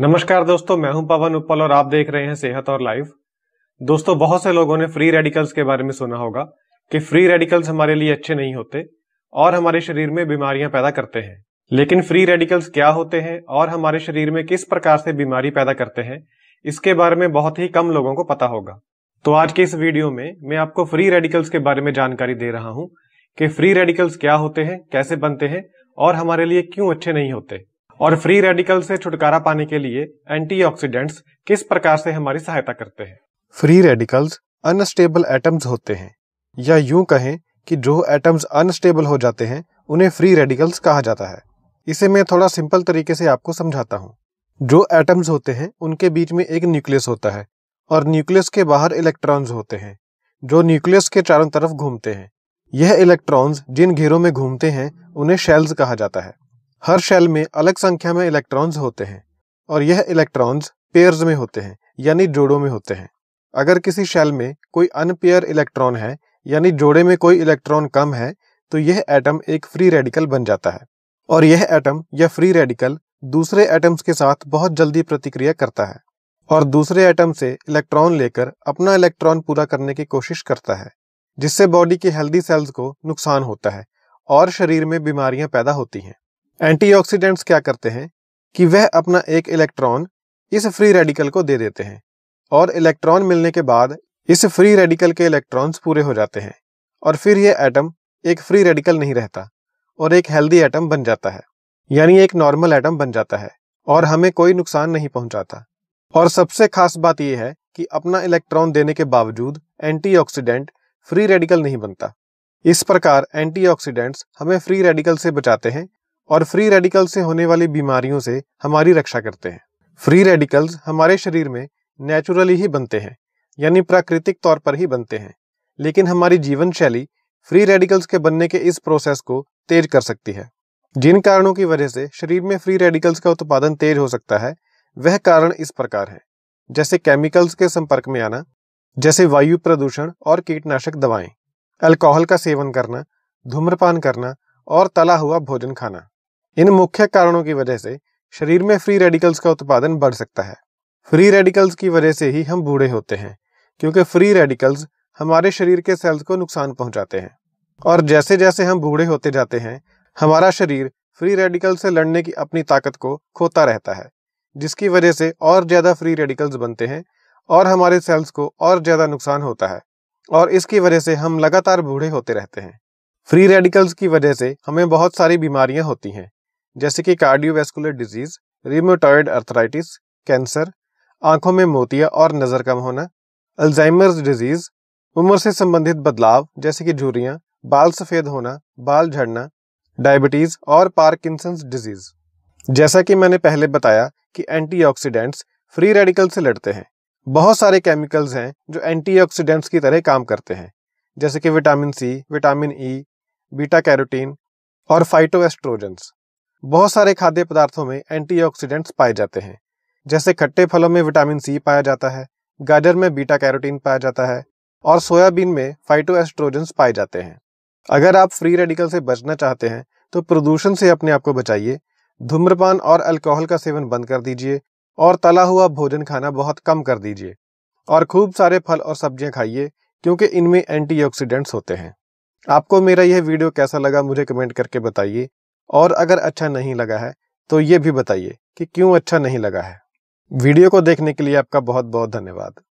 नमस्कार दोस्तों मैं हूं पवन उपल और आप देख रहे हैं सेहत और लाइफ दोस्तों बहुत से लोगों ने फ्री रेडिकल्स के बारे में सुना होगा कि फ्री रेडिकल्स हमारे लिए अच्छे नहीं होते और हमारे शरीर में बीमारियां पैदा करते हैं लेकिन फ्री रेडिकल्स क्या होते हैं और हमारे शरीर में किस प्रकार से बीमारी पैदा करते हैं इसके बारे में बहुत ही कम लोगों को पता होगा तो आज के इस वीडियो में मैं आपको फ्री रेडिकल्स के बारे में जानकारी दे रहा हूं कि फ्री रेडिकल्स क्या होते हैं कैसे बनते हैं और हमारे लिए क्यों अच्छे नहीं होते और फ्री रेडिकल से छुटकारा पाने के लिए एंटीऑक्सीडेंट्स किस प्रकार से हमारी सहायता करते हैं फ्री रेडिकल्स अनस्टेबल एटम्स होते हैं या यूं कहें कि जो एटम्स अनस्टेबल हो जाते हैं उन्हें फ्री रेडिकल्स कहा जाता है इसे मैं थोड़ा सिंपल तरीके से आपको समझाता हूँ जो एटम्स होते हैं उनके बीच में एक न्यूक्लियस होता है और न्यूक्लियस के बाहर इलेक्ट्रॉन्स होते हैं जो न्यूक्लियस के चारों तरफ घूमते हैं यह इलेक्ट्रॉन्स जिन घेरों में घूमते हैं उन्हें शेल्स कहा जाता है हर शेल में अलग संख्या में इलेक्ट्रॉन्स होते हैं और यह इलेक्ट्रॉन्स पेयर्स में होते हैं यानी जोड़ों में होते हैं अगर किसी शेल में कोई अनपेयर इलेक्ट्रॉन है यानी जोड़े में कोई इलेक्ट्रॉन कम है तो यह एटम एक फ्री रेडिकल बन जाता है और यह एटम या फ्री रेडिकल दूसरे एटम्स के साथ बहुत जल्दी प्रतिक्रिया करता है और दूसरे एटम से इलेक्ट्रॉन लेकर अपना इलेक्ट्रॉन पूरा करने की कोशिश करता है जिससे बॉडी के हेल्दी सेल्स को नुकसान होता है और शरीर में बीमारियां पैदा होती हैं एंटीऑक्सीडेंट्स क्या करते हैं कि वह अपना एक इलेक्ट्रॉन इस फ्री रेडिकल को दे देते हैं और इलेक्ट्रॉन मिलने के बाद इस फ्री रेडिकल के इलेक्ट्रॉन्स पूरे हो जाते हैं और फिर यह एटम एक फ्री रेडिकल नहीं रहता और एक हेल्दी एटम बन जाता है यानी एक नॉर्मल एटम बन जाता है और हमें कोई नुकसान नहीं पहुंचाता और सबसे खास बात यह है कि अपना इलेक्ट्रॉन देने के बावजूद एंटीऑक्सीडेंट फ्री रेडिकल नहीं बनता इस प्रकार एंटीऑक्सीडेंट्स हमें फ्री रेडिकल से बचाते हैं और फ्री रेडिकल से होने वाली बीमारियों से हमारी रक्षा करते हैं फ्री रेडिकल्स हमारे शरीर में नेचुरली ही बनते हैं यानी प्राकृतिक तौर पर ही बनते हैं लेकिन हमारी जीवन शैली फ्री रेडिकल्स के बनने के इस प्रोसेस को तेज कर सकती है जिन कारणों की वजह से शरीर में फ्री रेडिकल्स का उत्पादन तेज हो सकता है वह कारण इस प्रकार है जैसे केमिकल्स के संपर्क में आना जैसे वायु प्रदूषण और कीटनाशक दवाएं अल्कोहल का सेवन करना धूम्रपान करना और तला हुआ भोजन खाना इन मुख्य कारणों की वजह से शरीर में फ्री रेडिकल्स का उत्पादन बढ़ सकता है फ्री रेडिकल्स की वजह से ही हम बूढ़े होते हैं क्योंकि फ्री रेडिकल्स हमारे शरीर के सेल्स को नुकसान पहुंचाते हैं और जैसे जैसे हम बूढ़े होते जाते हैं हमारा शरीर फ्री रेडिकल से लड़ने की अपनी ताकत को खोता रहता है जिसकी वजह से और ज़्यादा फ्री रेडिकल्स बनते हैं और हमारे सेल्स को और ज़्यादा नुकसान होता है और इसकी वजह से हम लगातार बूढ़े होते रहते हैं फ्री रेडिकल्स की वजह से हमें बहुत सारी बीमारियां होती हैं जैसे कि cardiovascular disease rheumatoid arthritis cancer आंखों में मोतिया और नज़र कम होना अल्जाइमर्स डिजीज उम्र से संबंधित बदलाव जैसे कि झुर्रियाँ बाल सफ़ेद होना बाल झड़ना डायबिटीज़ और पार्किंसंस डिजीज़ जैसा कि मैंने पहले बताया कि एंटीऑक्सीडेंट्स फ्री रेडिकल से लड़ते हैं बहुत सारे केमिकल्स हैं जो एंटीऑक्सीडेंट्स की तरह काम करते हैं जैसे कि vitamin C vitamin E beta carotene और फाइटोएस्ट्रोजेंस बहुत सारे खाद्य पदार्थों में एंटीऑक्सीडेंट्स पाए जाते हैं जैसे खट्टे फलों में विटामिन सी पाया जाता है गाजर में बीटा कैरोटीन पाया जाता है और सोयाबीन में फाइटोएस्ट्रोजेंस पाए जाते हैं अगर आप फ्री रेडिकल से बचना चाहते हैं तो प्रदूषण से अपने आप को बचाइए धूम्रपान और अल्कोहल का सेवन बंद कर दीजिए और तला हुआ भोजन खाना बहुत कम कर दीजिए और खूब सारे फल और सब्जियां खाइए क्योंकि इनमें एंटीऑक्सीडेंट्स होते हैं आपको मेरा यह वीडियो कैसा लगा मुझे कमेंट करके बताइए और अगर अच्छा नहीं लगा है तो ये भी बताइए कि क्यों अच्छा नहीं लगा है वीडियो को देखने के लिए आपका बहुत बहुत धन्यवाद